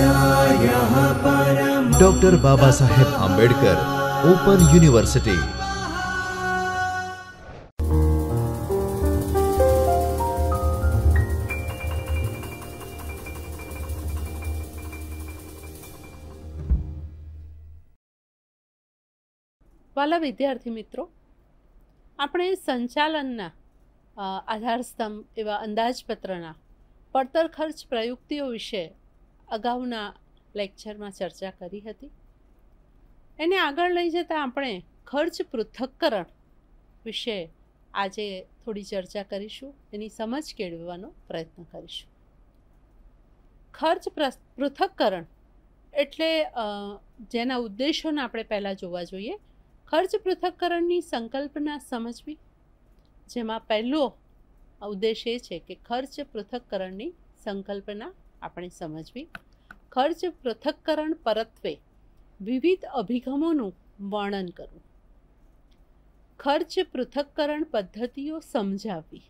doctor બાબા સાહેબ Ambedkar open university વાલા વિદ્યાર્થી મિત્રો આપણે સંચાલનના આધારસ્તંભ એવા અંદાજપત્રના પડતર ખર્ચ પ્રયુક્તિઓ વિશે અગાઉના લેક્ચરમાં ચર્ચા કરી હતી એને આગળ લઈ જતાં આપણે ખર્ચ પૃથક્કરણ વિશે આજે થોડી ચર્ચા કરીશું એની સમજ કેળવવાનો પ્રયત્ન કરીશું ખર્ચ પૃથક્કરણ એટલે જેના ઉદ્દેશોને આપણે પહેલાં જોવા જોઈએ ખર્ચ પૃથક્કરણની સંકલ્પના સમજવી જેમાં પહેલો ઉદ્દેશ એ છે કે ખર્ચ પૃથક્કરણની સંકલ્પના આપણે સમજવી ખર્ચ પૃથક્કરણ પરત્વે વિવિધ અભિગમોનું વર્ણન કરવું ખર્ચ પૃથક્કરણ પદ્ધતિઓ સમજાવવી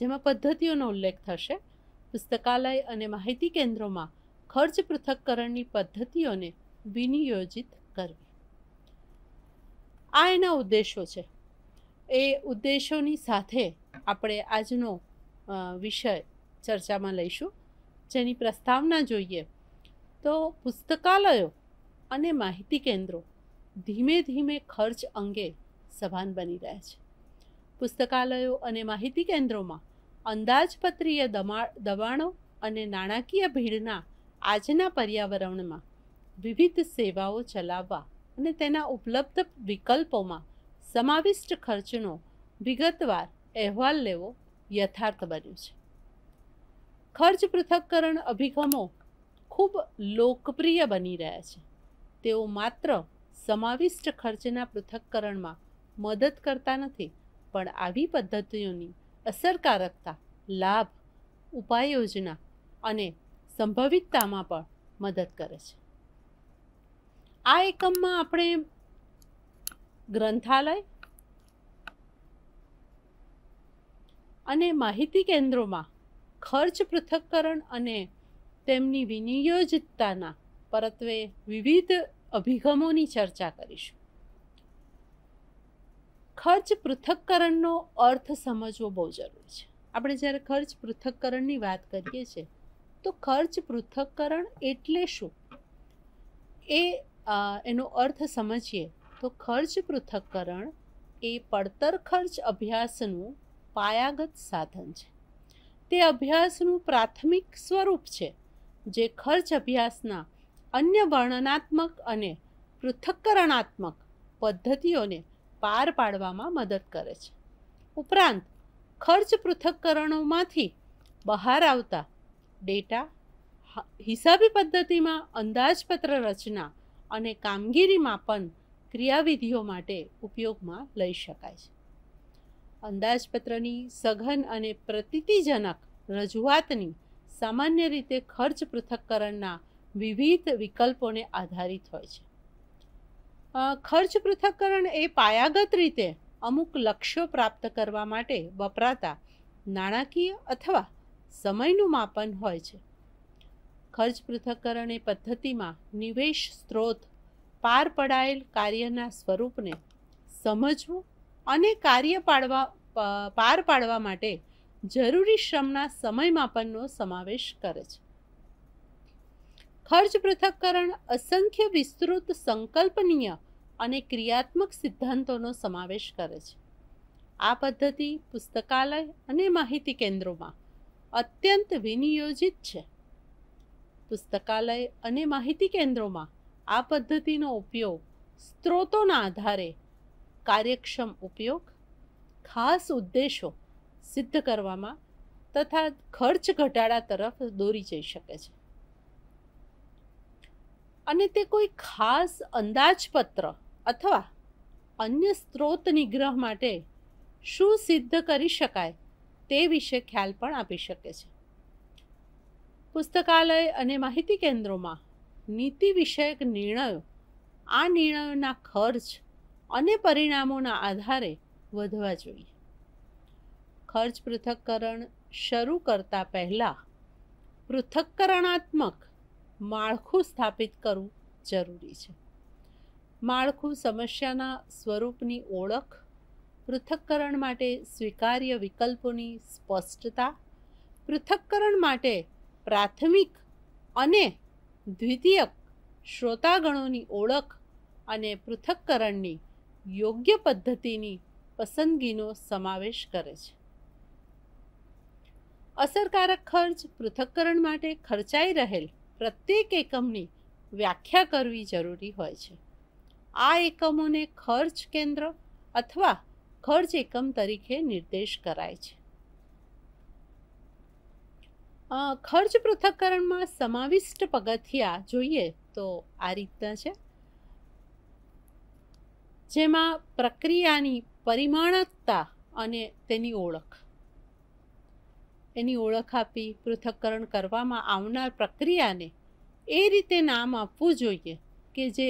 જેમાં પદ્ધતિઓનો ઉલ્લેખ થશે પુસ્તકાલય અને માહિતી કેન્દ્રોમાં ખર્ચ પૃથક્કરણની પદ્ધતિઓને વિનિયોજિત કરવી આ એના ઉદ્દેશો છે એ ઉદ્દેશોની સાથે આપણે આજનો વિષય ચર્ચામાં લઈશું જેની પ્રસ્તાવના જોઈએ તો પુસ્તકાલયો અને માહિતી કેન્દ્રો ધીમે ધીમે ખર્ચ અંગે સભાન બની રહ્યા છે પુસ્તકાલયો અને માહિતી કેન્દ્રોમાં અંદાજપત્રીય દમા દબાણો અને નાણાકીય ભીડના આજના પર્યાવરણમાં વિવિધ સેવાઓ ચલાવવા અને તેના ઉપલબ્ધ વિકલ્પોમાં સમાવિષ્ટ ખર્ચનો વિગતવાર અહેવાલ લેવો યથાર્થ બન્યો છે ખર્ચ પૃથક્કરણ અભિગમો ખૂબ લોકપ્રિય બની રહ્યા છે તેઓ માત્ર સમાવિષ્ટ ખર્ચના પૃથક્કરણમાં મદદ કરતા નથી પણ આવી પદ્ધતિઓની અસરકારકતા લાભ ઉપાય યોજના અને સંભવિતતામાં પણ મદદ કરે છે આ એકમમાં આપણે ગ્રંથાલય અને માહિતી કેન્દ્રોમાં ખર્ચ પૃથક્કરણ અને તેમની વિનિયોજિતતાના પરત્વે વિવિધ અભિગમોની ચર્ચા કરીશું ખર્ચ પૃથક્કરણનો અર્થ સમજવો બહુ જરૂરી છે આપણે જ્યારે ખર્ચ પૃથક્કરણની વાત કરીએ છીએ તો ખર્ચ પૃથક્કરણ એટલે શું એ એનો અર્થ સમજીએ તો ખર્ચ પૃથક્કરણ એ પડતર ખર્ચ અભ્યાસનું પાયાગત સાધન છે તે અભ્યાસનું પ્રાથમિક સ્વરૂપ છે જે ખર્ચ અભ્યાસના અન્ય વર્ણનાત્મક અને પૃથક્કરણાત્મક પદ્ધતિઓને પાર પાડવામાં મદદ કરે છે ઉપરાંત ખર્ચ પૃથક્કરણોમાંથી બહાર આવતા ડેટા હિસાબી પદ્ધતિમાં અંદાજપત્ર રચના અને કામગીરી માપન ક્રિયાવિધિઓ માટે ઉપયોગમાં લઈ શકાય છે અંદાજપત્રની સઘન અને પ્રતીતિજનક રજૂઆતની સામાન્ય રીતે ખર્ચ પૃથક્કરણના વિવિધ વિકલ્પોને આધારિત હોય છે ખર્ચ પૃથક્કરણ એ પાયાગત રીતે અમુક લક્ષ્યો પ્રાપ્ત કરવા માટે વપરાતા નાણાકીય અથવા સમયનું માપન હોય છે ખર્ચ પૃથક્કરણ એ પદ્ધતિમાં નિવેશ સ્ત્રોત પાર પડાયેલ કાર્યના સ્વરૂપને સમજવું અને કાર્ય પાડવા પાર પાડવા માટે જરૂરી શ્રમના સમયમાપનનો સમાવેશ કરે છે ખર્ચ પૃથક્કરણ અસંખ્ય વિસ્તૃત સંકલ્પનીય અને ક્રિયાત્મક સિદ્ધાંતોનો સમાવેશ કરે છે આ પદ્ધતિ પુસ્તકાલય અને માહિતી કેન્દ્રોમાં અત્યંત વિનિયોજિત છે પુસ્તકાલય અને માહિતી કેન્દ્રોમાં આ પદ્ધતિનો ઉપયોગ સ્ત્રોતોના આધારે કાર્યક્ષમ ઉપયોગ ખાસ ઉદ્દેશો સિદ્ધ કરવામાં તથા ખર્ચ ઘટાડા તરફ દોરી જઈ શકે છે અને તે કોઈ ખાસ અંદાજપત્ર અથવા અન્ય સ્ત્રોત નિગ્રહ માટે શું સિદ્ધ કરી શકાય તે વિશે ખ્યાલ પણ આપી શકે છે પુસ્તકાલય અને માહિતી કેન્દ્રોમાં નીતિ વિષયક નિર્ણયો આ નિર્ણયોના ખર્ચ અને પરિણામોના આધારે વધવા જોઈએ ખર્ચ પૃથક્કરણ શરૂ કરતા પહેલાં પૃથક્કરણાત્મક માળખું સ્થાપિત કરવું જરૂરી છે માળખું સમસ્યાના સ્વરૂપની ઓળખ પૃથક્કરણ માટે સ્વીકાર્ય વિકલ્પોની સ્પષ્ટતા પૃથક્કરણ માટે પ્રાથમિક અને દ્વિતીયક શ્રોતાગણોની ઓળખ અને પૃથક્કરણની યોગ્ય પદ્ધતિની પસંદગીનો સમાવેશ કરે છે અસરકારક ખર્ચ પૃથક્કરણ માટે ખર્ચાઈ રહેલ પ્રત્યેક એકમની વ્યાખ્યા કરવી જરૂરી હોય છે આ એકમોને ખર્ચ કેન્દ્ર અથવા ખર્ચ એકમ તરીકે નિર્દેશ કરાય છે ખર્ચ પૃથક્કરણમાં સમાવિષ્ટ પગથિયા જોઈએ તો આ રીતના છે જેમાં પ્રક્રિયાની પરિમાણકતા અને તેની ઓળખ એની ઓળખ આપી પૃથક્કરણ કરવામાં આવનાર પ્રક્રિયાને એ રીતે નામ આપવું જોઈએ કે જે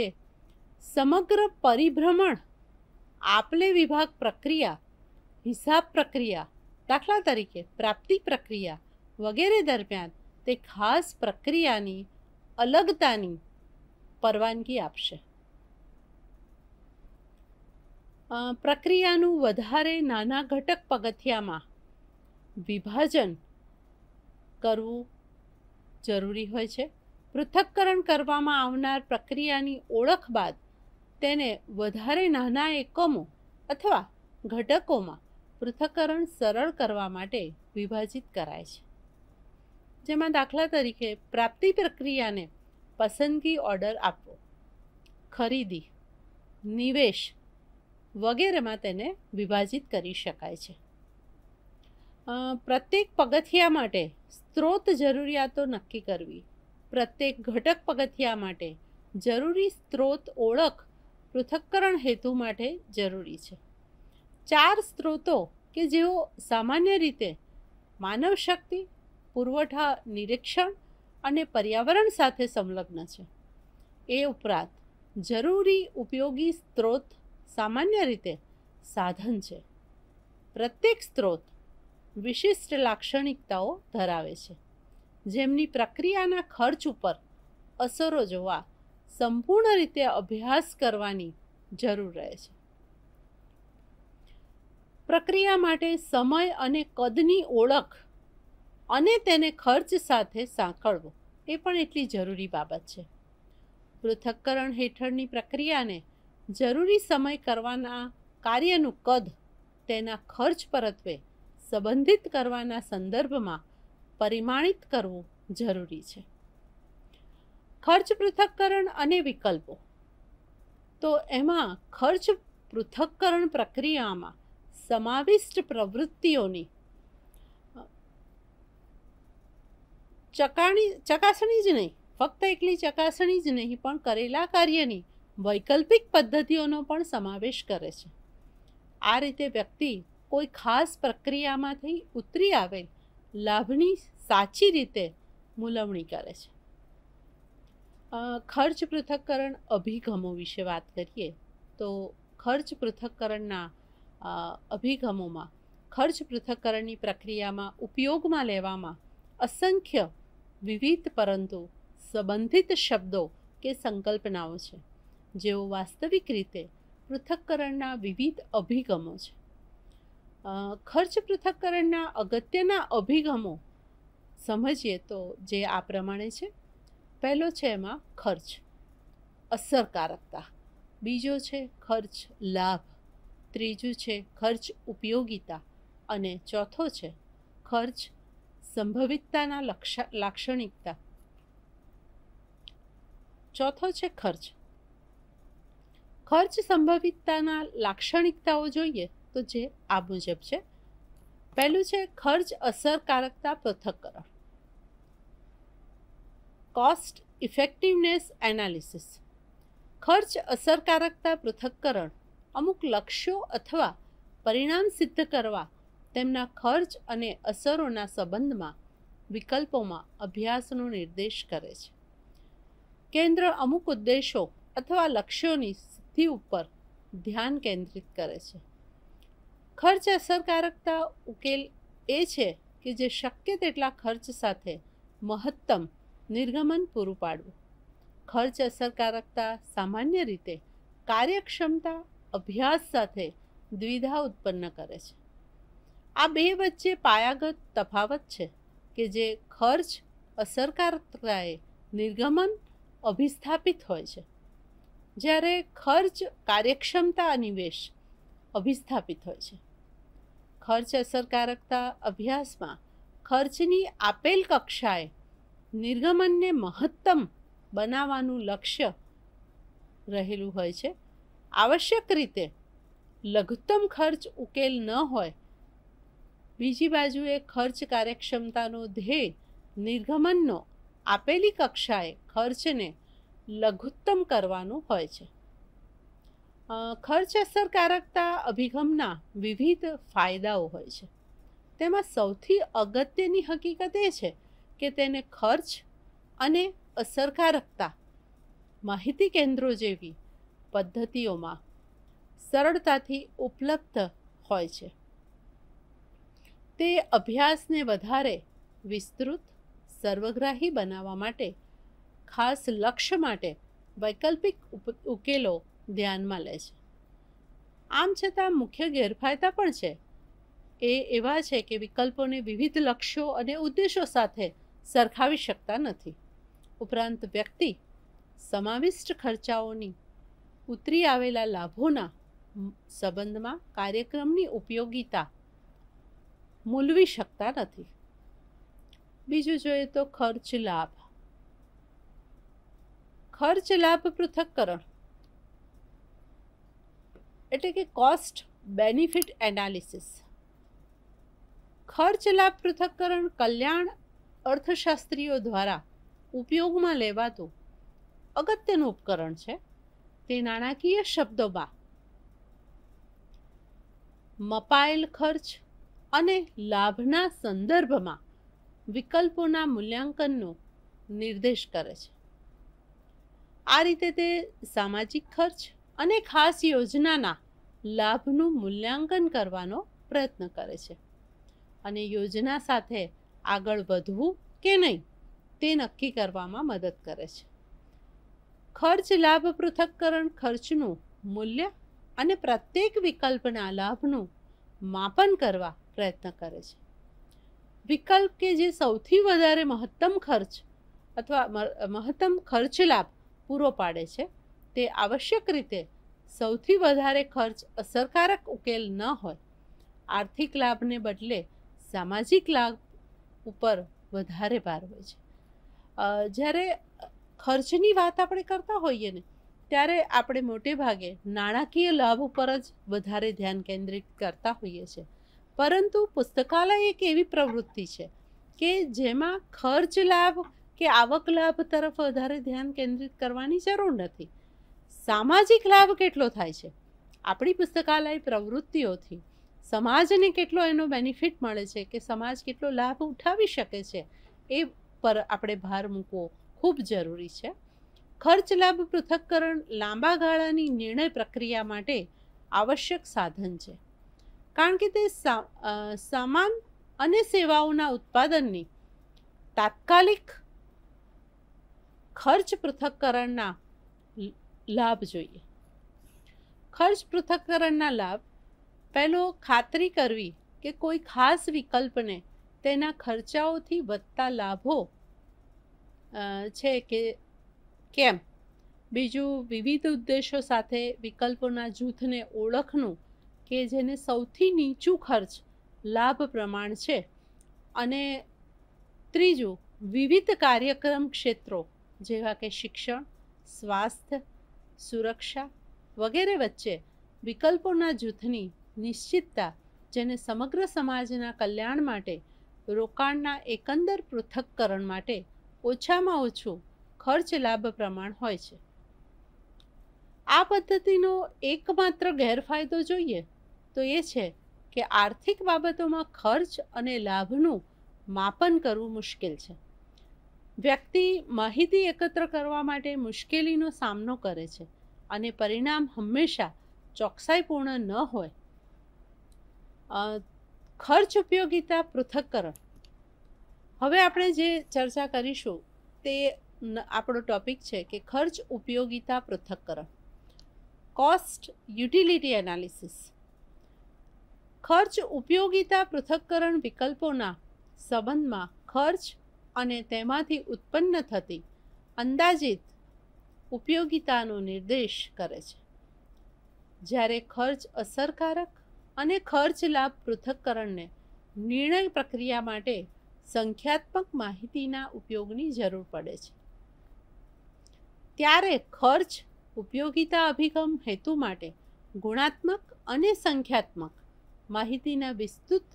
સમગ્ર પરિભ્રમણ આપલે વિભાગ પ્રક્રિયા હિસાબ પ્રક્રિયા દાખલા તરીકે પ્રાપ્તિ પ્રક્રિયા વગેરે દરમિયાન તે ખાસ પ્રક્રિયાની અલગતાની પરવાનગી આપશે પ્રક્રિયાનું વધારે નાના ઘટક પગથિયામાં વિભાજન કરવું જરૂરી હોય છે પૃથક્કરણ કરવામાં આવનાર પ્રક્રિયાની ઓળખ બાદ તેને વધારે નાના એકમો અથવા ઘટકોમાં પૃથક્કરણ સરળ કરવા માટે વિભાજિત કરાય છે જેમાં દાખલા તરીકે પ્રાપ્તિ પ્રક્રિયાને પસંદગી ઓર્ડર આપવો ખરીદી નિવેશ વગેરેમાં તેને વિભાજિત કરી શકાય છે પ્રત્યેક પગથિયા માટે સ્ત્રોત જરૂરિયાતો નક્કી કરવી પ્રત્યેક ઘટક પગથિયા માટે જરૂરી સ્ત્રોત ઓળખ પૃથક્કરણ હેતુ માટે જરૂરી છે ચાર સ્ત્રોતો કે જેઓ સામાન્ય રીતે માનવ શક્તિ પુરવઠા નિરીક્ષણ અને પર્યાવરણ સાથે સંલગ્ન છે એ ઉપરાંત જરૂરી ઉપયોગી સ્ત્રોત સામાન્ય રીતે સાધન છે પ્રત્યેક સ્ત્રોત વિશિષ્ટ લાક્ષણિકતાઓ ધરાવે છે જેમની પ્રક્રિયાના ખર્ચ ઉપર અસરો જોવા સંપૂર્ણ રીતે અભ્યાસ કરવાની જરૂર રહે છે પ્રક્રિયા માટે સમય અને કદની ઓળખ અને તેને ખર્ચ સાથે સાંકળવો એ પણ એટલી જરૂરી બાબત છે પૃથક્કરણ હેઠળની પ્રક્રિયાને જરૂરી સમય કરવાના કાર્યનું કદ તેના ખર્ચ પરત્વે સંબંધિત કરવાના સંદર્ભમાં પરિમાણિત કરવું જરૂરી છે ખર્ચ પૃથક્કરણ અને વિકલ્પો તો એમાં ખર્ચ પૃથક્કરણ પ્રક્રિયામાં સમાવિષ્ટ પ્રવૃત્તિઓની ચકાણી ચકાસણી જ નહીં ફક્ત એકલી ચકાસણી જ નહીં પણ કરેલા કાર્યની વૈકલ્પિક પદ્ધતિઓનો પણ સમાવેશ કરે છે આ રીતે વ્યક્તિ કોઈ ખાસ પ્રક્રિયામાંથી ઉતરી આવે લાભની સાચી રીતે મૂલવણી કરે છે ખર્ચ પૃથક્કરણ અભિગમો વિશે વાત કરીએ તો ખર્ચ પૃથક્કરણના અભિગમોમાં ખર્ચ પૃથક્કરણની પ્રક્રિયામાં ઉપયોગમાં લેવામાં અસંખ્ય વિવિધ પરંતુ સંબંધિત શબ્દો કે સંકલ્પનાઓ છે જેઓ વાસ્તવિક રીતે પૃથક્કરણના વિવિધ અભિગમો છે ખર્ચ પૃથક્કરણના અગત્યના અભિગમો સમજીએ તો જે આ પ્રમાણે છે પહેલો છે એમાં ખર્ચ અસરકારકતા બીજો છે ખર્ચ લાભ ત્રીજું છે ખર્ચ ઉપયોગિતા અને ચોથો છે ખર્ચ સંભવિતતાના લાક્ષણિકતા ચોથો છે ખર્ચ ખર્ચ સંભવિતતાના લાક્ષણિકતાઓ જોઈએ તો જે આ મુજબ છે પહેલું છે ખર્ચ અસરકારકતા પૃથક્કરણ કોસ્ટ ઇફેક્ટિવનેસ એનાલિસિસ ખર્ચ અસરકારકતા પૃથક્કરણ અમુક લક્ષ્યો અથવા પરિણામ સિદ્ધ કરવા તેમના ખર્ચ અને અસરોના સંબંધમાં વિકલ્પોમાં અભ્યાસનો નિર્દેશ કરે છે કેન્દ્ર અમુક ઉદ્દેશો અથવા લક્ષ્યોની વૃદ્ધિ ઉપર ધ્યાન કેન્દ્રિત કરે છે ખર્ચ અસરકારકતા ઉકેલ એ છે કે જે શક્ય તેટલા ખર્ચ સાથે મહત્તમ નિર્ગમન પૂરું પાડવું ખર્ચ અસરકારકતા સામાન્ય રીતે કાર્યક્ષમતા અભ્યાસ સાથે દ્વિધા ઉત્પન્ન કરે છે આ બે વચ્ચે પાયાગત તફાવત છે કે જે ખર્ચ અસરકારકતાએ નિર્ગમન અભિસ્થાપિત હોય છે જ્યારે ખર્ચ કાર્યક્ષમતા નિવેશ અભિસ્થાપિત હોય છે ખર્ચ અસરકારકતા અભ્યાસમાં ખર્ચની આપેલ કક્ષાએ નિર્ગમનને મહત્તમ બનાવવાનું લક્ષ્ય રહેલું હોય છે આવશ્યક રીતે લઘુત્તમ ખર્ચ ઉકેલ ન હોય બીજી બાજુએ ખર્ચ કાર્યક્ષમતાનો ધ્યેય નિર્ગમનનો આપેલી કક્ષાએ ખર્ચને લઘુત્તમ કરવાનું હોય છે ખર્ચ અસરકારકતા અભિગમના વિવિધ ફાયદાઓ હોય છે તેમાં સૌથી અગત્યની હકીકત એ છે કે તેને ખર્ચ અને અસરકારકતા માહિતી કેન્દ્રો જેવી પદ્ધતિઓમાં સરળતાથી ઉપલબ્ધ હોય છે તે અભ્યાસને વધારે વિસ્તૃત સર્વગ્રાહી બનાવવા માટે ખાસ લક્ષ્ય માટે વૈકલ્પિક ઉકેલો ધ્યાનમાં લે છે આમ છતાં મુખ્ય ગેરફાયદા પણ છે એ એવા છે કે વિકલ્પોને વિવિધ લક્ષ્યો અને ઉદ્દેશો સાથે સરખાવી શકતા નથી ઉપરાંત વ્યક્તિ સમાવિષ્ટ ખર્ચાઓની ઉતરી આવેલા લાભોના સંબંધમાં કાર્યક્રમની ઉપયોગીતા મૂલવી શકતા નથી બીજું જોઈએ તો ખર્ચ લાભ ખર્ચ લાભ પૃથક્કરણ એટલે કે કોસ્ટ બેનિફિટ એનાલિસિસ ખર્ચ લાભ પૃથક્કરણ કલ્યાણ અર્થશાસ્ત્રીઓ દ્વારા ઉપયોગમાં લેવાતું અગત્યનું ઉપકરણ છે તે નાણાકીય શબ્દોમાં મપાયેલ ખર્ચ અને લાભના સંદર્ભમાં વિકલ્પોના મૂલ્યાંકનનો નિર્દેશ કરે છે આ રીતે તે સામાજિક ખર્ચ અને ખાસ યોજનાના લાભનું મૂલ્યાંકન કરવાનો પ્રયત્ન કરે છે અને યોજના સાથે આગળ વધવું કે નહીં તે નક્કી કરવામાં મદદ કરે છે ખર્ચ લાભ પૃથક્કરણ ખર્ચનું મૂલ્ય અને પ્રત્યેક વિકલ્પના લાભનું માપન કરવા પ્રયત્ન કરે છે વિકલ્પ કે જે સૌથી વધારે મહત્તમ ખર્ચ અથવા મહત્તમ ખર્ચ લાભ પૂરો પાડે છે તે આવશ્યક રીતે સૌથી વધારે ખર્ચ અસરકારક ઉકેલ ન હોય આર્થિક લાભને બદલે સામાજિક લાભ ઉપર વધારે ભાર હોય છે જ્યારે ખર્ચની વાત આપણે કરતા હોઈએ ને ત્યારે આપણે મોટે ભાગે નાણાકીય લાભ ઉપર જ વધારે ધ્યાન કેન્દ્રિત કરતા હોઈએ છીએ પરંતુ પુસ્તકાલય એક એવી પ્રવૃત્તિ છે કે જેમાં ખર્ચ લાભ કે આવક લાભ તરફ વધારે ધ્યાન કેન્દ્રિત કરવાની જરૂર નથી સામાજિક લાભ કેટલો થાય છે આપણી પુસ્તકાલય પ્રવૃત્તિઓથી સમાજને કેટલો એનો બેનિફિટ મળે છે કે સમાજ કેટલો લાભ ઉઠાવી શકે છે એ પર આપણે ભાર મૂકવો ખૂબ જરૂરી છે ખર્ચ લાભ પૃથક્કરણ લાંબા ગાળાની નિર્ણય પ્રક્રિયા માટે આવશ્યક સાધન છે કારણ કે તે સામાન અને સેવાઓના ઉત્પાદનની તાત્કાલિક ખર્ચ પૃથક્કરણના લાભ જોઈએ ખર્ચ પૃથક્કરણના લાભ પહેલો ખાતરી કરવી કે કોઈ ખાસ વિકલ્પને તેના ખર્ચાઓથી વધતા લાભો છે કે કેમ બીજું વિવિધ ઉદ્દેશો સાથે વિકલ્પોના જૂથને ઓળખનું કે જેને સૌથી નીચું ખર્ચ લાભ પ્રમાણ છે અને ત્રીજું વિવિધ કાર્યક્રમ ક્ષેત્રો જેવા કે શિક્ષણ સ્વાસ્થ્ય સુરક્ષા વગેરે વચ્ચે વિકલ્પોના જૂથની નિશ્ચિતતા જેને સમગ્ર સમાજના કલ્યાણ માટે રોકાણના એકંદર પૃથક્કરણ માટે ઓછામાં ઓછું ખર્ચ લાભ પ્રમાણ હોય છે આ પદ્ધતિનો એકમાત્ર ગેરફાયદો જોઈએ તો એ છે કે આર્થિક બાબતોમાં ખર્ચ અને લાભનું માપન કરવું મુશ્કેલ છે વ્યક્તિ માહિતી એકત્ર કરવા માટે મુશ્કેલીનો સામનો કરે છે અને પરિણામ હંમેશા ચોકસાઈપૂર્ણ ન હોય ખર્ચ ઉપયોગિતા પૃથક્કરણ હવે આપણે જે ચર્ચા કરીશું તે આપણો ટોપિક છે કે ખર્ચ ઉપયોગિતા પૃથક્કરણ કોસ્ટ યુટિલિટી એનાલિસિસ ખર્ચ ઉપયોગિતા પૃથક્કરણ વિકલ્પોના સંબંધમાં ખર્ચ અને તેમાંથી ઉત્પન્ન થતી અંદાજિત ઉપયોગિતાનો નિર્દેશ કરે છે જ્યારે ખર્ચ અસરકારક અને ખર્ચ લાભ પૃથક્કરણને નિર્ણય પ્રક્રિયા માટે સંખ્યાત્મક માહિતીના ઉપયોગની જરૂર પડે છે ત્યારે ખર્ચ ઉપયોગિતા અભિગમ હેતુ માટે ગુણાત્મક અને સંખ્યાત્મક માહિતીના વિસ્તૃત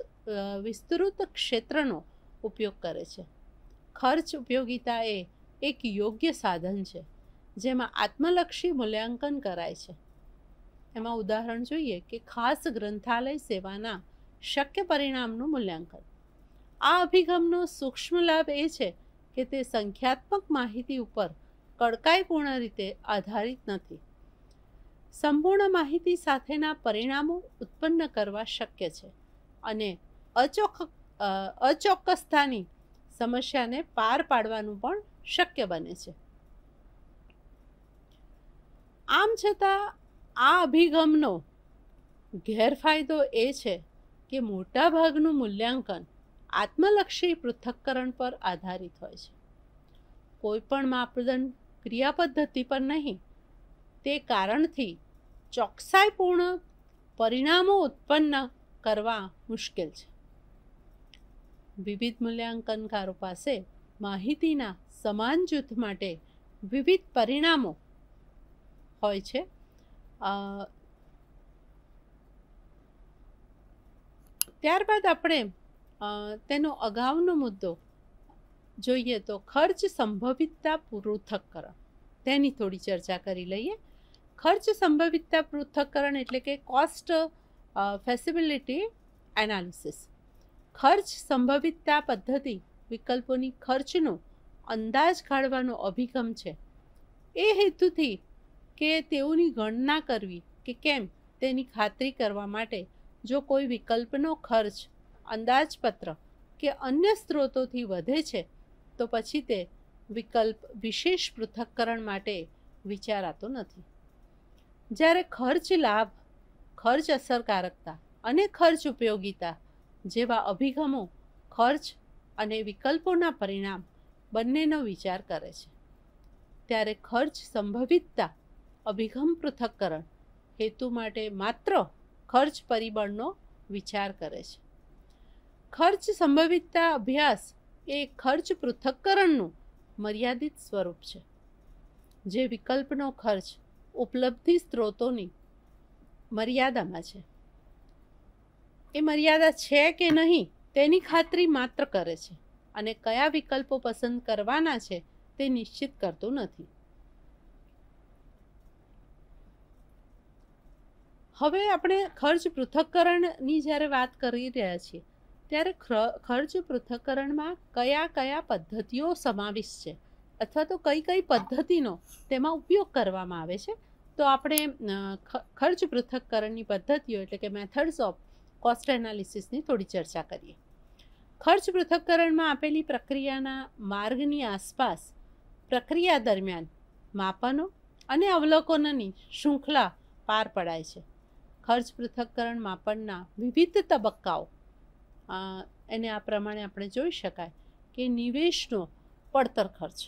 વિસ્તૃત ક્ષેત્રનો ઉપયોગ કરે છે ખર્ચ ઉપયોગિતા એ એક યોગ્ય સાધન છે જેમાં આત્મલક્ષી મૂલ્યાંકન કરાય છે એમાં ઉદાહરણ જોઈએ કે ખાસ ગ્રંથાલય સેવાના શક્ય પરિણામનું મૂલ્યાંકન આ અભિગમનો સૂક્ષ્મ લાભ એ છે કે તે સંખ્યાત્મક માહિતી ઉપર કડકાઈપૂર્ણ રીતે આધારિત નથી સંપૂર્ણ માહિતી સાથેના પરિણામો ઉત્પન્ન કરવા શક્ય છે અને અચોખ અચોક્કસતાની સમસ્યાને પાર પાડવાનું પણ શક્ય બને છે આમ છતાં આ અભિગમનો ગેરફાયદો એ છે કે મોટાભાગનું મૂલ્યાંકન આત્મલક્ષી પૃથક્કરણ પર આધારિત હોય છે કોઈપણ માપદંડ ક્રિયાપદ્ધતિ પર નહીં તે કારણથી ચોકસાઈપૂર્ણ પરિણામો ઉત્પન્ન કરવા મુશ્કેલ છે વિવિધ મૂલ્યાંકનકારો પાસે માહિતીના સમાન જૂથ માટે વિવિધ પરિણામો હોય છે ત્યારબાદ આપણે તેનો અગાઉનો મુદ્દો જોઈએ તો ખર્ચ સંભવિતતા પૃથક્કરણ તેની થોડી ચર્ચા કરી લઈએ ખર્ચ સંભવિતતા પૃથક્કરણ એટલે કે કોસ્ટ ફેસિબિલિટી એનાલિસિસ ખર્ચ સંભવિતતા પદ્ધતિ વિકલ્પોની ખર્ચનો અંદાજ કાઢવાનો અભિગમ છે એ હેતુથી કે તેઓની ગણના કરવી કે કેમ તેની ખાતરી કરવા માટે જો કોઈ વિકલ્પનો ખર્ચ અંદાજપત્ર કે અન્ય સ્ત્રોતોથી વધે છે તો પછી તે વિકલ્પ વિશેષ પૃથક્કરણ માટે વિચારાતો નથી જ્યારે ખર્ચ લાભ ખર્ચ અસરકારકતા અને ખર્ચ ઉપયોગીતા જેવા અભિગમો ખર્ચ અને વિકલ્પોના પરિણામ બંનેનો વિચાર કરે છે ત્યારે ખર્ચ સંભવિતતા અભિગમ પૃથક્કરણ હેતુ માટે માત્ર ખર્ચ પરિબળનો વિચાર કરે છે ખર્ચ સંભવિતતા અભ્યાસ એ ખર્ચ પૃથક્કરણનું મર્યાદિત સ્વરૂપ છે જે વિકલ્પનો ખર્ચ ઉપલબ્ધિ સ્ત્રોતોની મર્યાદામાં છે એ મર્યાદા છે કે નહીં તેની ખાતરી માત્ર કરે છે અને કયા વિકલ્પો પસંદ કરવાના છે તે નિશ્ચિત કરતું નથી હવે આપણે ખર્ચ પૃથક્કરણની જ્યારે વાત કરી રહ્યા છીએ ત્યારે ખર્ચ પૃથક્કરણમાં કયા કયા પદ્ધતિઓ સમાવિષ્ટ છે અથવા તો કઈ કઈ પદ્ધતિનો તેમાં ઉપયોગ કરવામાં આવે છે તો આપણે ખર્ચ પૃથક્કરણની પદ્ધતિઓ એટલે કે મેથડ્સ ઓફ કોસ્ટ એનાલિસિસની થોડી ચર્ચા કરીએ ખર્ચ પૃથક્કરણમાં આપેલી પ્રક્રિયાના માર્ગની આસપાસ પ્રક્રિયા દરમિયાન માપનો અને અવલોકનોની શૃંખલા પાર પડાય છે ખર્ચ પૃથક્કરણ માપનના વિવિધ તબક્કાઓ એને આ પ્રમાણે આપણે જોઈ શકાય કે નિવેશનો પડતર ખર્ચ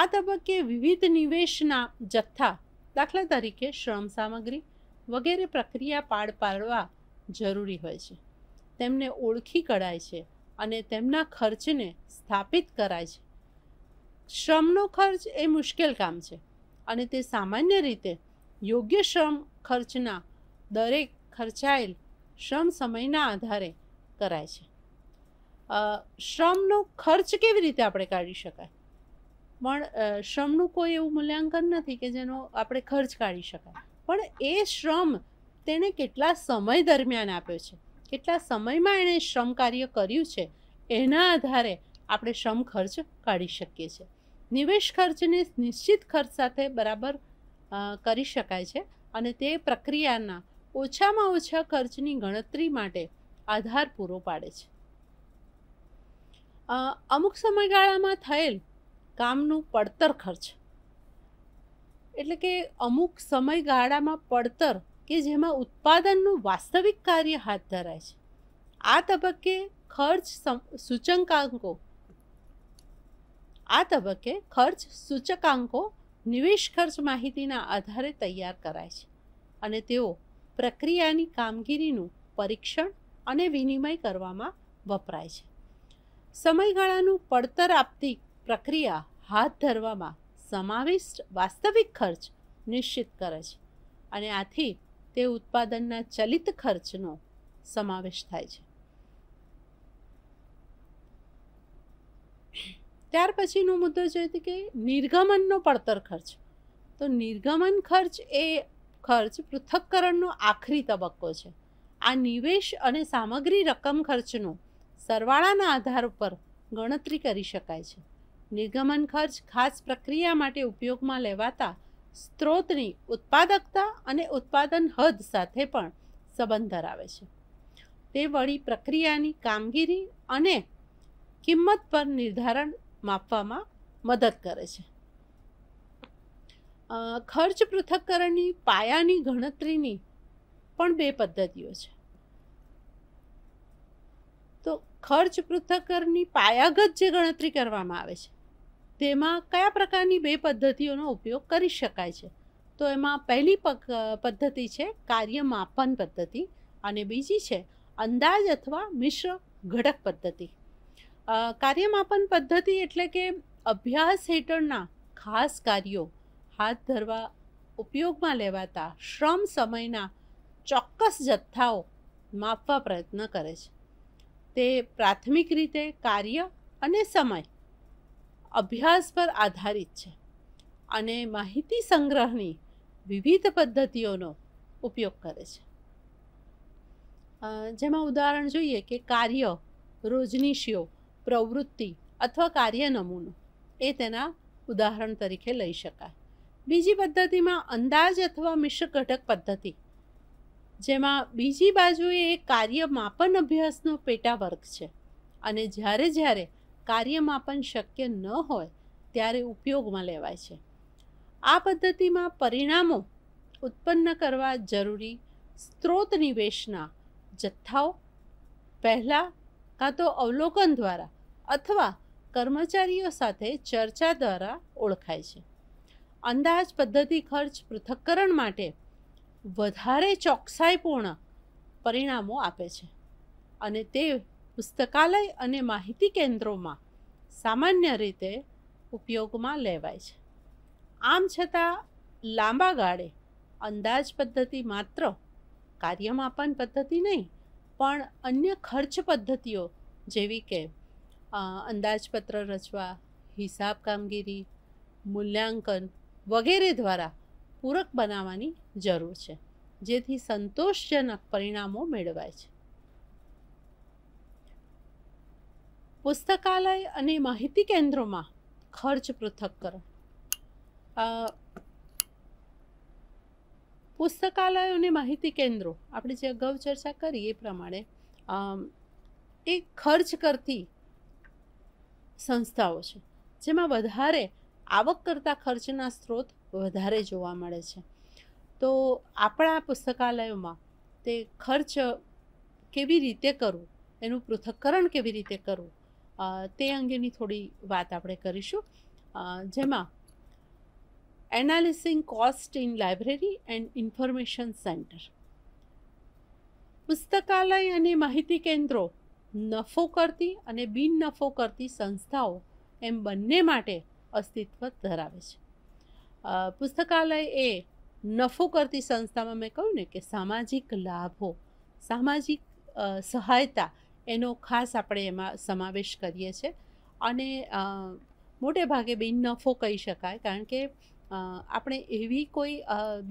આ તબક્કે વિવિધ નિવેશના જથ્થા દાખલા તરીકે શ્રમ સામગ્રી વગેરે પ્રક્રિયા પાડ પાડવા જરૂરી હોય છે તેમને ઓળખી કઢાય છે અને તેમના ખર્ચને સ્થાપિત કરાય છે શ્રમનો ખર્ચ એ મુશ્કેલ કામ છે અને તે સામાન્ય રીતે યોગ્ય શ્રમ ખર્ચના દરેક ખર્ચાયેલ શ્રમ સમયના આધારે કરાય છે શ્રમનો ખર્ચ કેવી રીતે આપણે કાઢી શકાય પણ શ્રમનું કોઈ એવું મૂલ્યાંકન નથી કે જેનો આપણે ખર્ચ કાઢી શકાય પણ એ શ્રમ તેણે કેટલા સમય દરમિયાન આપ્યો છે કેટલા સમયમાં એણે શ્રમ કાર્ય કર્યું છે એના આધારે આપણે શ્રમ ખર્ચ કાઢી શકીએ છીએ નિવેશ ખર્ચને નિશ્ચિત ખર્ચ સાથે બરાબર કરી શકાય છે અને તે પ્રક્રિયાના ઓછામાં ઓછા ખર્ચની ગણતરી માટે આધાર પૂરો પાડે છે અમુક સમયગાળામાં થયેલ કામનું પડતર ખર્ચ એટલે કે અમુક સમયગાળામાં પડતર કે જેમાં ઉત્પાદનનું વાસ્તવિક કાર્ય હાથ ધરાય છે આ તબક્કે ખર્ચ સૂચકાંકો આ તબક્કે ખર્ચ સૂચકાંકો નિવેશ ખર્ચ માહિતીના આધારે તૈયાર કરાય છે અને તેઓ પ્રક્રિયાની કામગીરીનું પરીક્ષણ અને વિનિમય કરવામાં વપરાય છે સમયગાળાનું પડતર આપતી પ્રક્રિયા હાથ ધરવામાં સમાવિષ્ટ વાસ્તવિક ખર્ચ નિશ્ચિત કરે છે અને આથી તે ઉત્પાદનના ચલિત ખર્ચનો સમાવેશ થાય છે ત્યાર પછીનો મુદ્દો છે કે નિર્ગમનનો પડતર ખર્ચ તો નિર્ગમન ખર્ચ એ ખર્ચ પૃથક્કરણનો આખરી તબક્કો છે આ નિવેશ અને સામગ્રી રકમ ખર્ચનો સરવાળાના આધાર ઉપર ગણતરી કરી શકાય છે નિર્ગમન ખર્ચ ખાસ પ્રક્રિયા માટે ઉપયોગમાં લેવાતા સ્ત્રોતની ઉત્પાદકતા અને ઉત્પાદન હદ સાથે પણ સંબંધ ધરાવે છે તે વળી પ્રક્રિયાની કામગીરી અને કિંમત પર નિર્ધારણ માપવામાં મદદ કરે છે ખર્ચ પૃથક્કરણની પાયાની ગણતરીની પણ બે પદ્ધતિઓ છે તો ખર્ચ પૃથક્કરની પાયાગત જે ગણતરી કરવામાં આવે છે તેમાં કયા પ્રકારની બે પદ્ધતિઓનો ઉપયોગ કરી શકાય છે તો એમાં પહેલી પદ્ધતિ છે કાર્ય માપન પદ્ધતિ અને બીજી છે અંદાજ અથવા મિશ્ર ઘટક પદ્ધતિ કાર્યમાપન પદ્ધતિ એટલે કે અભ્યાસ હેઠળના ખાસ કાર્યો હાથ ધરવા ઉપયોગમાં લેવાતા શ્રમ સમયના ચોક્કસ જથ્થાઓ માપવા પ્રયત્ન કરે છે તે પ્રાથમિક રીતે કાર્ય અને સમય અભ્યાસ પર આધારિત છે અને માહિતી સંગ્રહની વિવિધ પદ્ધતિઓનો ઉપયોગ કરે છે જેમાં ઉદાહરણ જોઈએ કે કાર્ય રોજનીશીઓ પ્રવૃત્તિ અથવા કાર્ય નમૂનો એ તેના ઉદાહરણ તરીકે લઈ શકાય બીજી પદ્ધતિમાં અંદાજ અથવા મિશ્ર ઘટક પદ્ધતિ જેમાં બીજી બાજુએ એ કાર્ય માપન અભ્યાસનો પેટા વર્ગ છે અને જ્યારે જ્યારે કાર્યમાપન શક્ય ન હોય ત્યારે ઉપયોગમાં લેવાય છે આ પદ્ધતિમાં પરિણામો ઉત્પન્ન કરવા જરૂરી સ્ત્રોત નિવેશના જથ્થાઓ પહેલાં કાં તો અવલોકન દ્વારા અથવા કર્મચારીઓ સાથે ચર્ચા દ્વારા ઓળખાય છે અંદાજ પદ્ધતિ ખર્ચ પૃથક્કરણ માટે વધારે ચોકસાઈપૂર્ણ પરિણામો આપે છે અને તે પુસ્તકાલય અને માહિતી કેન્દ્રોમાં સામાન્ય રીતે ઉપયોગમાં લેવાય છે આમ છતાં લાંબા ગાળે અંદાજ પદ્ધતિ માત્ર કાર્યમાપન પદ્ધતિ નહીં પણ અન્ય ખર્ચ પદ્ધતિઓ જેવી કે અંદાજપત્ર રચવા હિસાબ કામગીરી મૂલ્યાંકન વગેરે દ્વારા પૂરક બનાવવાની જરૂર છે જેથી સંતોષજનક પરિણામો મેળવાય છે પુસ્તકાલય અને માહિતી કેન્દ્રોમાં ખર્ચ પૃથક્કરણ પુસ્તકાલયો અને માહિતી કેન્દ્રો આપણે જે અગાઉ ચર્ચા કરી એ પ્રમાણે એ ખર્ચ કરતી સંસ્થાઓ છે જેમાં વધારે આવક કરતાં ખર્ચના સ્ત્રોત વધારે જોવા મળે છે તો આપણા પુસ્તકાલયોમાં તે ખર્ચ કેવી રીતે કરવું એનું પૃથક્કરણ કેવી રીતે કરવું તે અંગેની થોડી વાત આપણે કરીશું જેમાં analysing cost in library and information centre પુસ્તકાલય અને માહિતી કેન્દ્રો નફો કરતી અને બિન નફો કરતી સંસ્થાઓ એમ બંને માટે અસ્તિત્વ ધરાવે છે પુસ્તકાલય એ નફો કરતી સંસ્થામાં મેં કહ્યું ને કે સામાજિક લાભો સામાજિક સહાયતા એનો ખાસ આપણે એમાં સમાવેશ કરીએ છીએ અને મોટે ભાગે બિન નફો કહી શકાય કારણ કે આપણે એવી કોઈ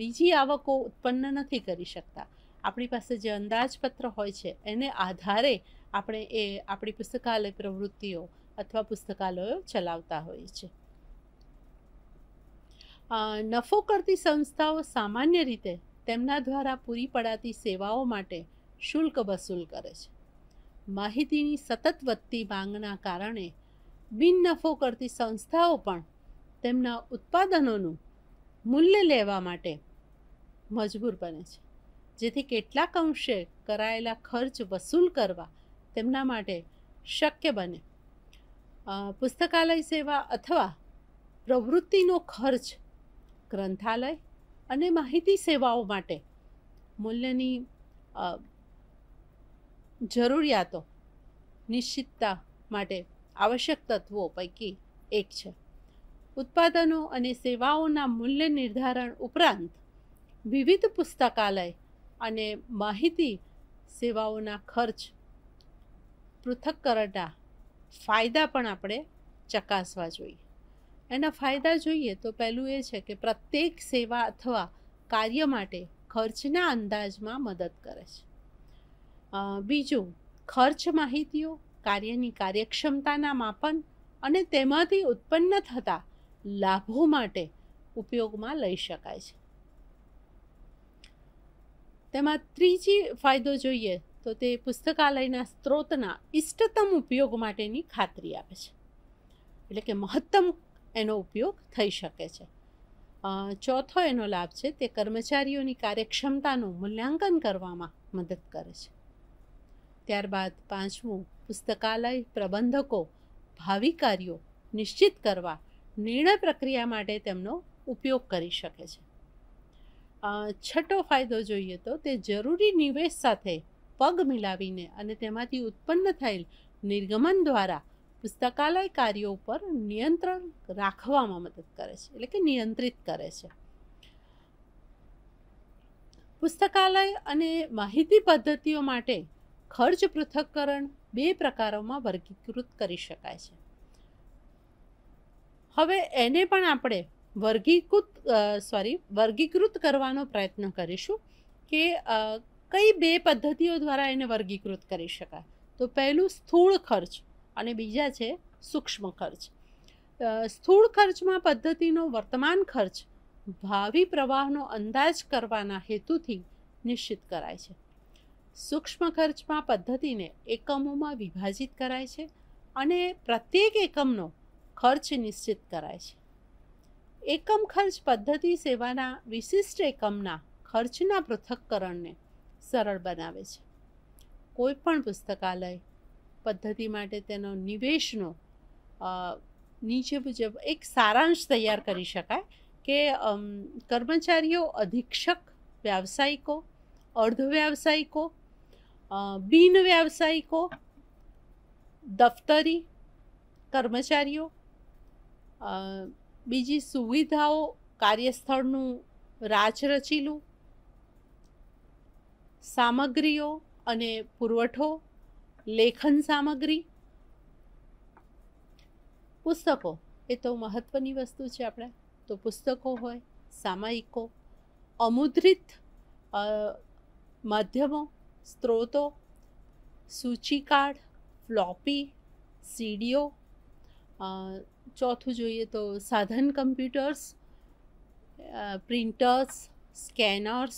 બીજી આવકો ઉત્પન્ન નથી કરી શકતા આપણી પાસે જે અંદાજપત્ર હોય છે એને આધારે આપણે એ આપણી પુસ્તકાલય પ્રવૃત્તિઓ અથવા પુસ્તકાલયો ચલાવતા હોઈએ છીએ નફો કરતી સંસ્થાઓ સામાન્ય રીતે તેમના દ્વારા પૂરી પડાતી સેવાઓ માટે શુલ્ક વસૂલ કરે છે માહિતીની સતત વધતી માંગના કારણે બિન નફો કરતી સંસ્થાઓ પણ તેમના ઉત્પાદનોનું મૂલ્ય લેવા માટે મજબૂર બને છે જેથી કેટલાક અંશે કરાયેલા ખર્ચ વસૂલ કરવા તેમના માટે શક્ય બને પુસ્તકાલય સેવા અથવા પ્રવૃત્તિનો ખર્ચ ગ્રંથાલય અને માહિતી સેવાઓ માટે મૂલ્યની જરૂરિયાતો નિશ્ચિતતા માટે આવશ્યક તત્વો પૈકી એક છે ઉત્પાદનો અને સેવાઓના મૂલ્ય નિર્ધારણ ઉપરાંત વિવિધ પુસ્તકાલય અને માહિતી સેવાઓના ખર્ચ પૃથક્કરણના ફાયદા પણ આપણે ચકાસવા જોઈએ એના ફાયદા જોઈએ તો પહેલું એ છે કે પ્રત્યેક સેવા અથવા કાર્ય માટે ખર્ચના અંદાજમાં મદદ કરે છે બીજું ખર્ચ માહિતીઓ કાર્યની કાર્યક્ષમતાના માપન અને તેમાંથી ઉત્પન્ન થતા લાભો માટે ઉપયોગમાં લઈ શકાય છે તેમાં ત્રીજી ફાયદો જોઈએ તો તે પુસ્તકાલયના સ્ત્રોતના ઇષ્ટતમ ઉપયોગ માટેની ખાતરી આપે છે એટલે કે મહત્તમ એનો ઉપયોગ થઈ શકે છે ચોથો એનો લાભ છે તે કર્મચારીઓની કાર્યક્ષમતાનું મૂલ્યાંકન કરવામાં મદદ કરે છે ત્યારબાદ પાંચમું પુસ્તકાલય પ્રબંધકો ભાવિ કાર્યો નિશ્ચિત કરવા નિર્ણય પ્રક્રિયા માટે તેમનો ઉપયોગ કરી શકે છે છઠ્ઠો ફાયદો જોઈએ તો તે જરૂરી નિવેશ સાથે પગ મિલાવીને અને તેમાંથી ઉત્પન્ન થયેલ નિર્ગમન દ્વારા પુસ્તકાલય કાર્યો પર નિયંત્રણ રાખવામાં મદદ કરે છે એટલે કે નિયંત્રિત કરે છે પુસ્તકાલય અને માહિતી પદ્ધતિઓ માટે ખર્ચ પૃથક્કરણ બે પ્રકારોમાં વર્ગીકૃત કરી શકાય છે હવે એને પણ આપણે વર્ગીકૃત સોરી વર્ગીકૃત કરવાનો પ્રયત્ન કરીશું કે કઈ બે પદ્ધતિઓ દ્વારા એને વર્ગીકૃત કરી શકાય તો પહેલું સ્થૂળ ખર્ચ અને બીજા છે સૂક્ષ્મ ખર્ચ સ્થૂળ ખર્ચમાં પદ્ધતિનો વર્તમાન ખર્ચ ભાવિ પ્રવાહનો અંદાજ કરવાના હેતુથી નિશ્ચિત કરાય છે સૂક્ષ્મ ખર્ચમાં પદ્ધતિને એકમોમાં વિભાજિત કરાય છે અને પ્રત્યેક એકમનો ખર્ચ નિશ્ચિત કરાય છે એકમ ખર્ચ પદ્ધતિ સેવાના વિશિષ્ટ એકમના ખર્ચના પૃથક્કરણને સરળ બનાવે છે કોઈપણ પુસ્તકાલય પદ્ધતિ માટે તેનો નિવેશનો નીચે મુજબ એક સારાંશ તૈયાર કરી શકાય કે કર્મચારીઓ અધિક્ષક વ્યાવસાયિકો અર્ધ વ્યાવસાયિકો બિન વ્યાવસાયિકો દફતરી કર્મચારીઓ બીજી સુવિધાઓ કાર્યસ્થળનું રાચરચીલું સામગ્રીઓ અને પુરવઠો લેખન સામગ્રી પુસ્તકો એ તો મહત્ત્વની વસ્તુ છે આપણે તો પુસ્તકો હોય સામાયિકો અમુદ્રિત માધ્યમો સ્ત્રોતો સૂચિ ફ્લોપી સીડીઓ ચોથું જોઈએ તો સાધન કમ્પ્યુટર્સ પ્રિન્ટર્સ સ્કેનર્સ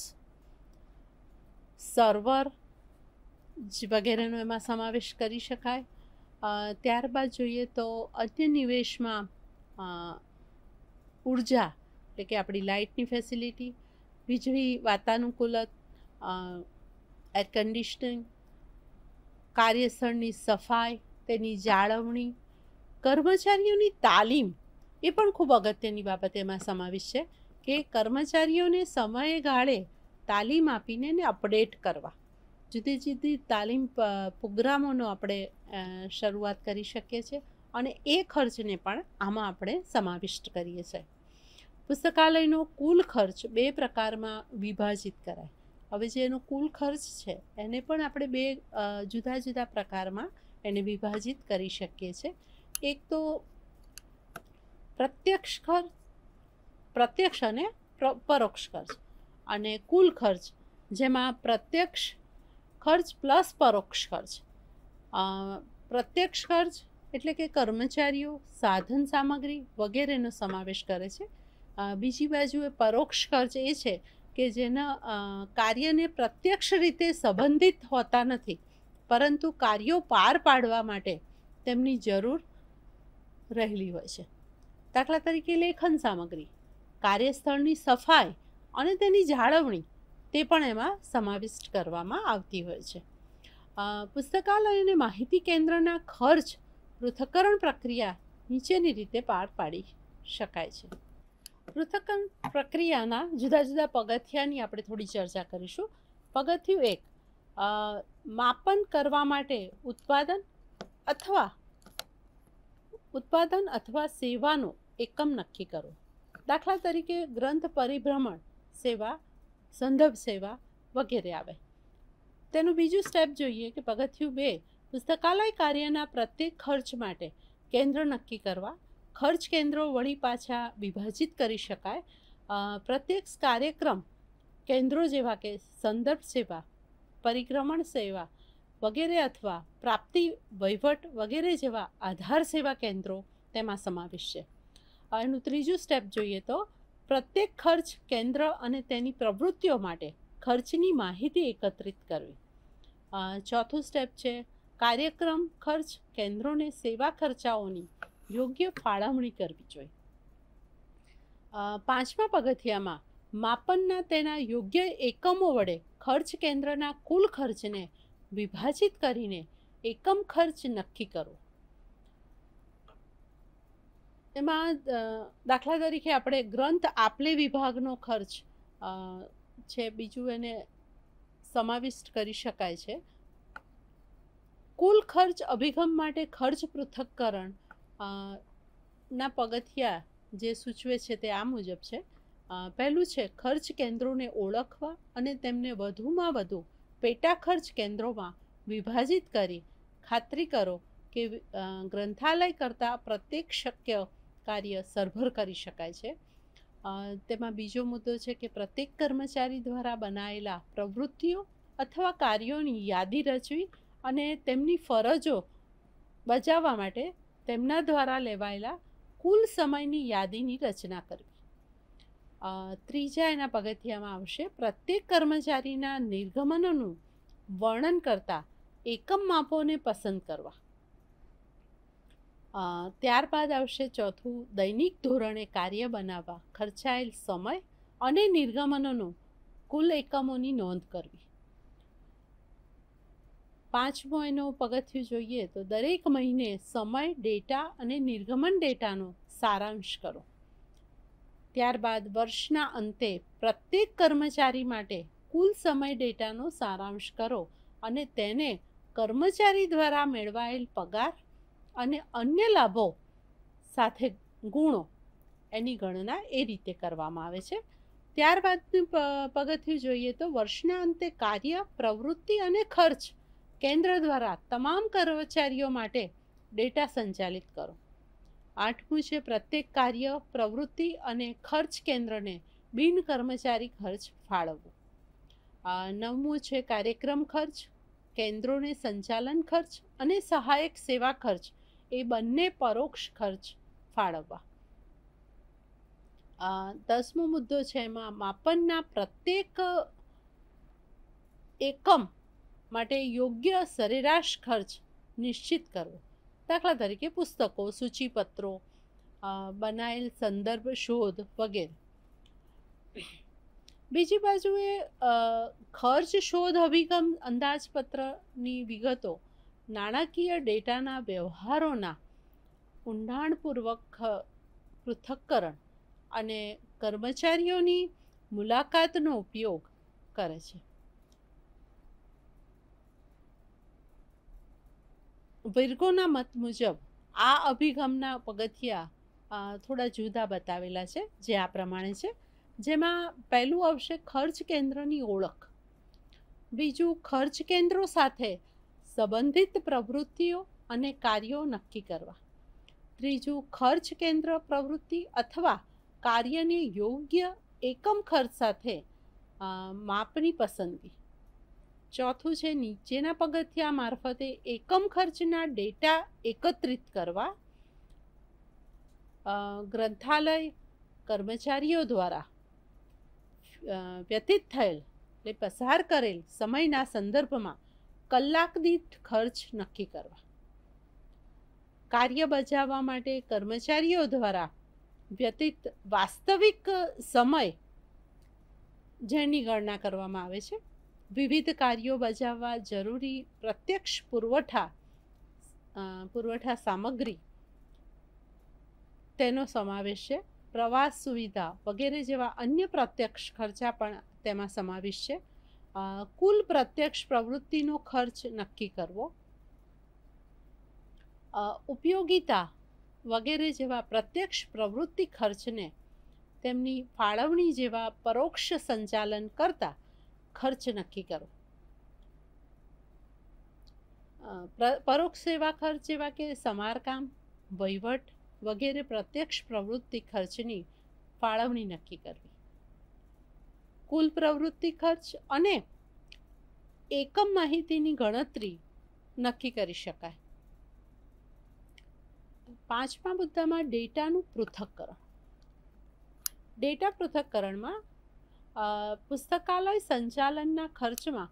સર્વર વગેરેનો એમાં સમાવેશ કરી શકાય ત્યારબાદ જોઈએ તો અન્ય નિવેશમાં ઉર્જા એટલે કે આપણી લાઇટની ફેસિલિટી વીજળી વાતાનુકૂલત એર કન્ડિશનિંગ કાર્યસ્થળની સફાઈ તેની જાળવણી કર્મચારીઓની તાલીમ એ પણ ખૂબ અગત્યની બાબત એમાં સમાવેશ છે કે કર્મચારીઓને સમયે ગાળે તાલીમ આપીને એને અપડેટ કરવા જુદી જુદી તાલીમ પ્રોગ્રામોનો આપણે શરૂઆત કરી શકીએ છીએ અને એ ખર્ચને પણ આમાં આપણે સમાવિષ્ટ કરીએ છીએ પુસ્તકાલયનો કુલ ખર્ચ બે પ્રકારમાં વિભાજિત કરાય હવે જે એનો કુલ ખર્ચ છે એને પણ આપણે બે જુદા જુદા પ્રકારમાં એને વિભાજિત કરી શકીએ છીએ એક તો પ્રત્યક્ષ ખર્ચ પ્રત્યક્ષ અને પરોક્ષ ખર્ચ અને કુલ ખર્ચ જેમાં પ્રત્યક્ષ ખર્ચ પ્લસ પરોક્ષ ખર્ચ પ્રત્યક્ષ ખર્ચ એટલે કે કર્મચારીઓ સાધન સામગ્રી વગેરેનો સમાવેશ કરે છે બીજી બાજુએ પરોક્ષ ખર્ચ એ છે કે જેના કાર્યને પ્રત્યક્ષ રીતે સંબંધિત હોતા નથી પરંતુ કાર્યો પાર પાડવા માટે તેમની જરૂર રહેલી હોય છે દાખલા તરીકે લેખન સામગ્રી કાર્યસ્થળની સફાઈ અને તેની જાળવણી તે પણ એમાં સમાવિષ્ટ કરવામાં આવતી હોય છે પુસ્તકાલય અને માહિતી કેન્દ્રના ખર્ચ પૃથ્થકરણ પ્રક્રિયા નીચેની રીતે પાર પાડી શકાય છે પૃથક્કરણ પ્રક્રિયાના જુદા જુદા પગથિયાની આપણે થોડી ચર્ચા કરીશું પગથિયું એક માપન કરવા માટે ઉત્પાદન અથવા ઉત્પાદન અથવા સેવાનો એકમ નક્કી કરો દાખલા તરીકે ગ્રંથ પરિભ્રમણ સેવા સંદર્ભ સેવા વગેરે આવે તેનું બીજું સ્ટેપ જોઈએ કે પગથિયું બે પુસ્તકાલય કાર્યના પ્રત્યેક ખર્ચ માટે કેન્દ્ર નક્કી કરવા ખર્ચ કેન્દ્રો વળી પાછા વિભાજિત કરી શકાય પ્રત્યેક કાર્યક્રમ કેન્દ્રો જેવા કે સંદર્ભ સેવા પરિક્રમણ સેવા વગેરે અથવા પ્રાપ્તિ વહીવટ વગેરે જેવા આધાર સેવા કેન્દ્રો તેમાં સમાવેશ છે એનું ત્રીજું સ્ટેપ જોઈએ તો પ્રત્યેક ખર્ચ કેન્દ્ર અને તેની પ્રવૃત્તિઓ માટે ખર્ચની માહિતી એકત્રિત કરવી ચોથું સ્ટેપ છે કાર્યક્રમ ખર્ચ કેન્દ્રોને સેવા ખર્ચાઓની યોગ્ય ફાળવણી કરવી જોઈએ પાંચમા પગથિયામાં માપનના તેના યોગ્ય એકમો વડે ખર્ચ કેન્દ્રના કુલ ખર્ચને વિભાજિત કરીને એકમ ખર્ચ નક્કી કરો એમાં દાખલા તરીકે આપણે ગ્રંથ આપલે વિભાગનો ખર્ચ છે બીજું એને સમાવિષ્ટ કરી શકાય છે કુલ ખર્ચ અભિગમ માટે ખર્ચ પૃથક્કરણ ના પગથિયા જે સૂચવે છે તે આ મુજબ છે પહેલું છે ખર્ચ કેન્દ્રોને ઓળખવા અને તેમને વધુમાં વધુ પેટા ખર્ચ કેન્દ્રોમાં વિભાજિત કરી ખાતરી કરો કે ગ્રંથાલય કરતાં પ્રત્યેક શક્ય કાર્ય સરભર કરી શકાય છે તેમાં બીજો મુદ્દો છે કે પ્રત્યેક કર્મચારી દ્વારા બનાવેલા પ્રવૃત્તિઓ અથવા કાર્યોની યાદી રચવી અને તેમની ફરજો બજાવવા માટે તેમના દ્વારા લેવાયેલા કુલ સમયની યાદીની રચના કરવી ત્રીજા એના પગથિયામાં આવશે પ્રત્યેક કર્મચારીના નિર્ગમનોનું વર્ણન કરતા એકમ માપોને પસંદ કરવા ત્યારબાદ આવશે ચોથું દૈનિક ધોરણે કાર્ય બનાવવા ખર્ચાયેલ સમય અને નિર્ગમનોનું કુલ એકમોની નોંધ કરવી પાંચમો એનો પગથિયું જોઈએ તો દરેક મહિને સમય ડેટા અને નિર્ગમન ડેટાનો સારાંશ કરો ત્યારબાદ વર્ષના અંતે પ્રત્યેક કર્મચારી માટે કુલ સમય ડેટાનો સારાંશ કરો અને તેને કર્મચારી દ્વારા મેળવાયેલ પગાર અને અન્ય લાભો સાથે ગુણો એની ગણના એ રીતે કરવામાં આવે છે ત્યારબાદનું પગથિયું જોઈએ તો વર્ષના અંતે કાર્ય પ્રવૃત્તિ અને ખર્ચ કેન્દ્ર દ્વારા તમામ કર્મચારીઓ માટે ડેટા સંચાલિત કરો આઠમું છે પ્રત્યેક કાર્ય પ્રવૃત્તિ અને ખર્ચ કેન્દ્રને બિન કર્મચારી ખર્ચ ફાળવવો નવમું છે કાર્યક્રમ ખર્ચ કેન્દ્રોને સંચાલન ખર્ચ અને સહાયક સેવા ખર્ચ એ બંને પરોક્ષ ખર્ચ ફાળવવા દસમો મુદ્દો છે એમાં માપનના પ્રત્યેક એકમ માટે યોગ્ય સરેરાશ ખર્ચ નિશ્ચિત કરવો દાખલા તરીકે પુસ્તકો સૂચિપત્રો બનાવેલ સંદર્ભ શોધ વગેરે બીજી બાજુએ ખર્ચ શોધ અભિગમ અંદાજપત્રની વિગતો નાણાકીય ડેટાના વ્યવહારોના ઊંડાણપૂર્વક પૃથક્કરણ અને કર્મચારીઓની મુલાકાતનો ઉપયોગ કરે છે વિર્ગોના મત મુજબ આ અભિગમના પગથિયા થોડા જુદા બતાવેલા છે જે આ પ્રમાણે છે જેમાં પહેલું આવશે ખર્ચ કેન્દ્રની ઓળખ બીજું ખર્ચ કેન્દ્રો સાથે સંબંધિત પ્રવૃત્તિઓ અને કાર્યો નક્કી કરવા ત્રીજું ખર્ચ કેન્દ્ર પ્રવૃત્તિ અથવા કાર્યને યોગ્ય એકમ ખર્ચ સાથે માપની પસંદગી ચોથું છે નીચેના પગથિયા મારફતે એકમ ખર્ચના ડેટા એકત્રિત કરવા ગ્રંથાલય કર્મચારીઓ દ્વારા વ્યતીત થયેલ એટલે પસાર કરેલ સમયના સંદર્ભમાં કલાક દીઠ ખર્ચ નક્કી કરવા કાર્ય બજાવવા માટે કર્મચારીઓ દ્વારા વ્યતીત વાસ્તવિક સમય જેની ગણના કરવામાં આવે છે વિવિધ કાર્યો બજાવવા જરૂરી પ્રત્યક્ષ પુરવઠા પુરવઠા સામગ્રી તેનો સમાવેશ છે પ્રવાસ સુવિધા વગેરે જેવા અન્ય પ્રત્યક્ષ ખર્ચા પણ તેમાં સમાવેશ છે કુલ પ્રત્યક્ષ પ્રવૃત્તિનો ખર્ચ નક્કી કરવો ઉપયોગિતા વગેરે જેવા પ્રત્યક્ષ પ્રવૃત્તિ ખર્ચને તેમની ફાળવણી જેવા પરોક્ષ સંચાલન કરતાં ખર્ચ નક્કી કરો પરોક્ષ સેવા ખર્ચ જેવા કે સમારકામ વહીવટ વગેરે પ્રત્યક્ષ પ્રવૃત્તિ ખર્ચની ફાળવણી નક્કી કરવી કુલ પ્રવૃત્તિ ખર્ચ અને એકમ માહિતીની ગણતરી નક્કી કરી શકાય પાંચમા મુદ્દામાં ડેટાનું પૃથક્કરણ ડેટા પૃથક્કરણમાં પુસ્તકાલય સંચાલનના ખર્ચમાં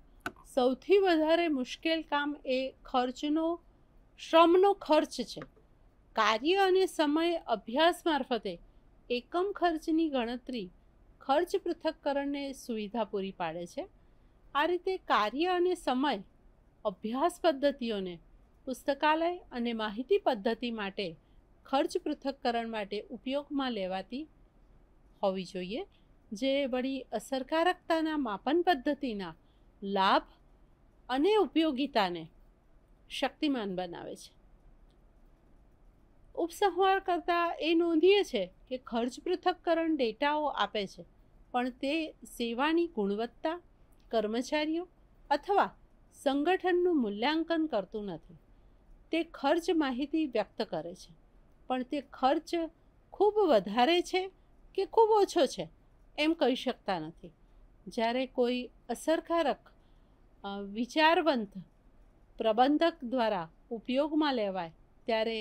સૌથી વધારે મુશ્કેલ કામ એ ખર્ચનો શ્રમનો ખર્ચ છે કાર્ય અને સમય અભ્યાસ મારફતે એકમ ખર્ચની ગણતરી ખર્ચ પૃથક્કરણને સુવિધા પૂરી પાડે છે આ રીતે કાર્ય અને સમય અભ્યાસ પદ્ધતિઓને પુસ્તકાલય અને માહિતી પદ્ધતિ માટે ખર્ચ પૃથક્કરણ માટે ઉપયોગમાં લેવાતી હોવી જોઈએ જે વળી અસરકારકતાના માપન પદ્ધતિના લાભ અને ઉપયોગિતાને શક્તિમાન બનાવે છે ઉપસંહાર કરતાં એ નોંધીએ છે કે ખર્ચ પૃથક્કરણ ડેટાઓ આપે છે પણ તે સેવાની ગુણવત્તા કર્મચારીઓ અથવા સંગઠનનું મૂલ્યાંકન કરતું નથી તે ખર્ચ માહિતી વ્યક્ત કરે છે પણ તે ખર્ચ ખૂબ વધારે છે કે ખૂબ ઓછો છે એમ કહી શકતા નથી જ્યારે કોઈ અસરકારક વિચારવંત પ્રબંધક દ્વારા ઉપયોગમાં લેવાય ત્યારે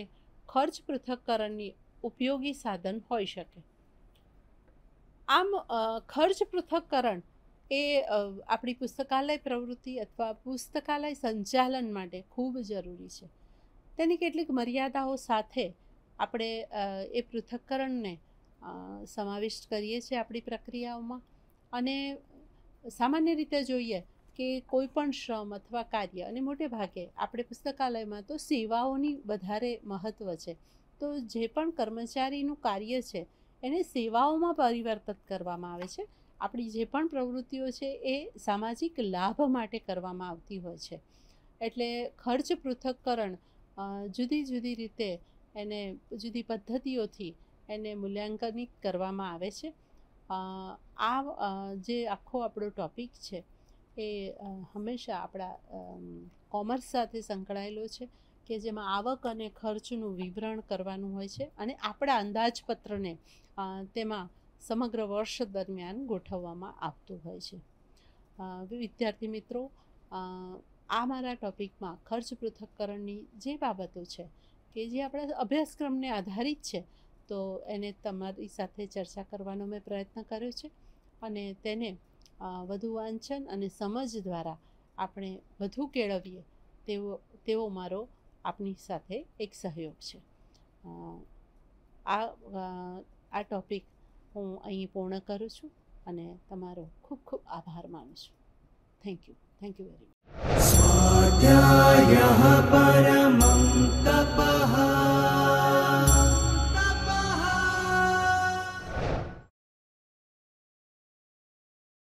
ખર્ચ પૃથક્કરણની ઉપયોગી સાધન હોઈ શકે આમ ખર્ચ પૃથક્કરણ એ આપણી પુસ્તકાલય પ્રવૃત્તિ અથવા પુસ્તકાલય સંચાલન માટે ખૂબ જરૂરી છે તેની કેટલીક મર્યાદાઓ સાથે આપણે એ પૃથક્કરણને સમાવિષ્ટ કરીએ છીએ આપણી પ્રક્રિયાઓમાં અને સામાન્ય રીતે જોઈએ કે કોઈ પણ શ્રમ અથવા કાર્ય અને મોટે ભાગે આપણે પુસ્તકાલયમાં તો સેવાઓની વધારે મહત્ત્વ છે તો જે પણ કર્મચારીનું કાર્ય છે એને સેવાઓમાં પરિવર્તિત કરવામાં આવે છે આપણી જે પણ પ્રવૃત્તિઓ છે એ સામાજિક લાભ માટે કરવામાં આવતી હોય છે એટલે ખર્ચ પૃથક્કરણ જુદી જુદી રીતે એને જુદી પદ્ધતિઓથી એને મૂલ્યાંકનિત કરવામાં આવે છે આ જે આખો આપણો ટોપિક છે એ હંમેશા આપણા કોમર્સ સાથે સંકળાયેલો છે કે જેમાં આવક અને ખર્ચનું વિવરણ કરવાનું હોય છે અને આપણા અંદાજપત્રને તેમાં સમગ્ર વર્ષ દરમિયાન ગોઠવવામાં આવતું હોય છે વિદ્યાર્થી મિત્રો આ મારા ટોપિકમાં ખર્ચ પૃથક્કરણની જે બાબતો છે કે જે આપણા અભ્યાસક્રમને આધારિત છે તો એને તમારી સાથે ચર્ચા કરવાનો મેં પ્રયત્ન કર્યો છે અને તેને વધુ વાંચન અને સમજ દ્વારા આપણે વધુ કેળવીએ તેવો તેવો મારો આપની સાથે એક સહયોગ છે આ આ ટોપિક હું અહીં પૂર્ણ કરું છું અને તમારો ખૂબ ખૂબ આભાર માનું છું thank you thank you very much